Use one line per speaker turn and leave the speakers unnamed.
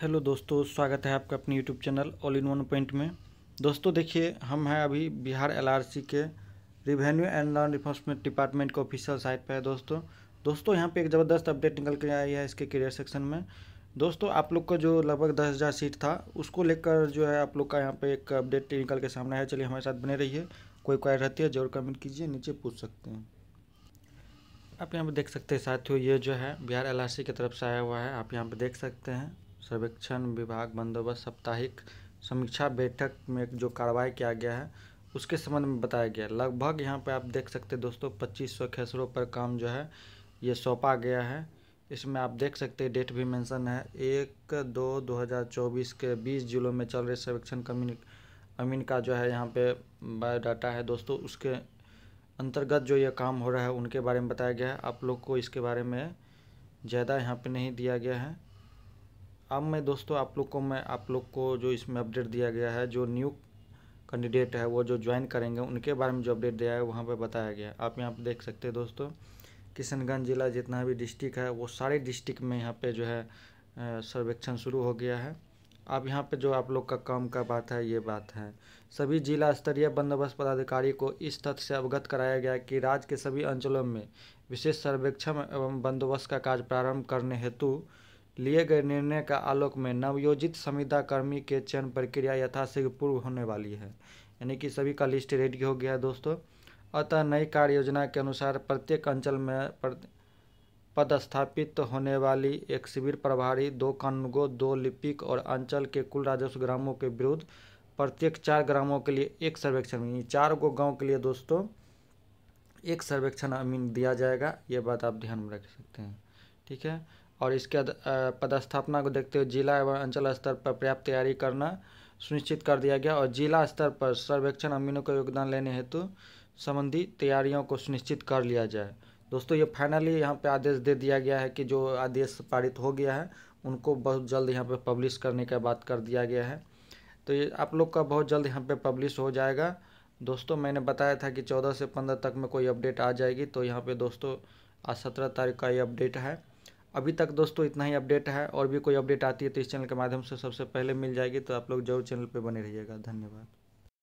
hello दोस्तों स्वागत है आपका अपने YouTube channel all in one point में दोस्तों देखिए हम हैं अभी बिहार एलआरसी के revenue and law enforcement department के ऑफिशियल साइट पर है दोस्तों दोस्तों यहाँ पे एक ज़बरदस्त अपडेट निकल के आई है इसके करियर सेक्शन में दोस्तों आप लोग का जो लगभग दस हज़ार सीट था उसको लेकर जो है आप लोग का यहाँ पर एक अपडेट निकल के सामने आया चलिए हमारे साथ बने रहिए कोई क्वायर रहती है जरूर कमेंट कीजिए नीचे पूछ सकते हैं आप यहाँ पर देख सकते हैं साथियों ये जो है बिहार एल की तरफ से आया हुआ है आप यहाँ पर देख सकते हैं सर्वेक्षण विभाग बंदोबस्त साप्ताहिक समीक्षा बैठक में जो कार्रवाई किया गया है उसके संबंध में बताया गया लगभग यहाँ पर आप देख सकते हैं दोस्तों पच्चीस सौ खेसरों पर काम जो है ये सौंपा गया है इसमें आप देख सकते हैं डेट भी मेंशन है एक दो दो हज़ार चौबीस के बीस जिलों में चल रहे सर्वेक्षण कमीन अमीन का जो है यहाँ पे बायोडाटा है दोस्तों उसके अंतर्गत जो ये काम हो रहा है उनके बारे में बताया गया है आप लोग को इसके बारे में ज़्यादा यहाँ पर नहीं दिया गया है अब मैं दोस्तों आप लोग को मैं आप लोग को जो इसमें अपडेट दिया गया है जो न्यू कैंडिडेट है वो जो ज्वाइन करेंगे उनके बारे में जो अपडेट दिया है वहाँ पर बताया गया आप यहाँ पर देख सकते हैं दोस्तों किशनगंज ज़िला जितना भी डिस्ट्रिक्ट है वो सारे डिस्ट्रिक्ट में यहाँ पर जो है सर्वेक्षण शुरू हो गया है अब यहाँ पे जो आप लोग का काम का बात है ये बात है सभी जिला स्तरीय बंदोबस्त पदाधिकारी को इस तथ्य से अवगत कराया गया कि राज्य के सभी अंचलों में विशेष सर्वेक्षण एवं बंदोबस्त का कार्य प्रारंभ करने हेतु लिए गए निर्णय का आलोक में नवयोजित संविदा कर्मी के चयन प्रक्रिया यथाशीघ्र पूर्व होने वाली है यानी कि सभी का लिस्ट रेडी हो गया है दोस्तों अतः नई कार्य योजना के अनुसार प्रत्येक अंचल में पदस्थापित होने वाली एक शिविर प्रभारी दो कानूनगो दो लिपिक और अंचल के कुल राजस्व ग्रामों के विरुद्ध प्रत्येक चार ग्रामों के लिए एक सर्वेक्षण यानी चार गो गाँव के लिए दोस्तों एक सर्वेक्षण अमीन दिया जाएगा ये बात आप ध्यान में रख सकते हैं ठीक है और इसके पदस्थापना को देखते हुए जिला एवं अंचल स्तर पर पर्याप्त तैयारी करना सुनिश्चित कर दिया गया और जिला स्तर पर सर्वेक्षण अमीनों का योगदान लेने हेतु संबंधी तैयारियों को सुनिश्चित कर लिया जाए दोस्तों ये फाइनली यहाँ पे आदेश दे दिया गया है कि जो आदेश पारित हो गया है उनको बहुत जल्द यहाँ पे पब्लिश करने का बात कर दिया गया है तो ये आप लोग का बहुत जल्द यहाँ पे पब्लिश हो जाएगा दोस्तों मैंने बताया था कि चौदह से पंद्रह तक में कोई अपडेट आ जाएगी तो यहाँ पे दोस्तों आज सत्रह तारीख का ये अपडेट है अभी तक दोस्तों इतना ही अपडेट है और भी कोई अपडेट आती है तो इस चैनल के माध्यम से सबसे पहले मिल जाएगी तो आप लोग जरूर चैनल पर बने रहिएगा धन्यवाद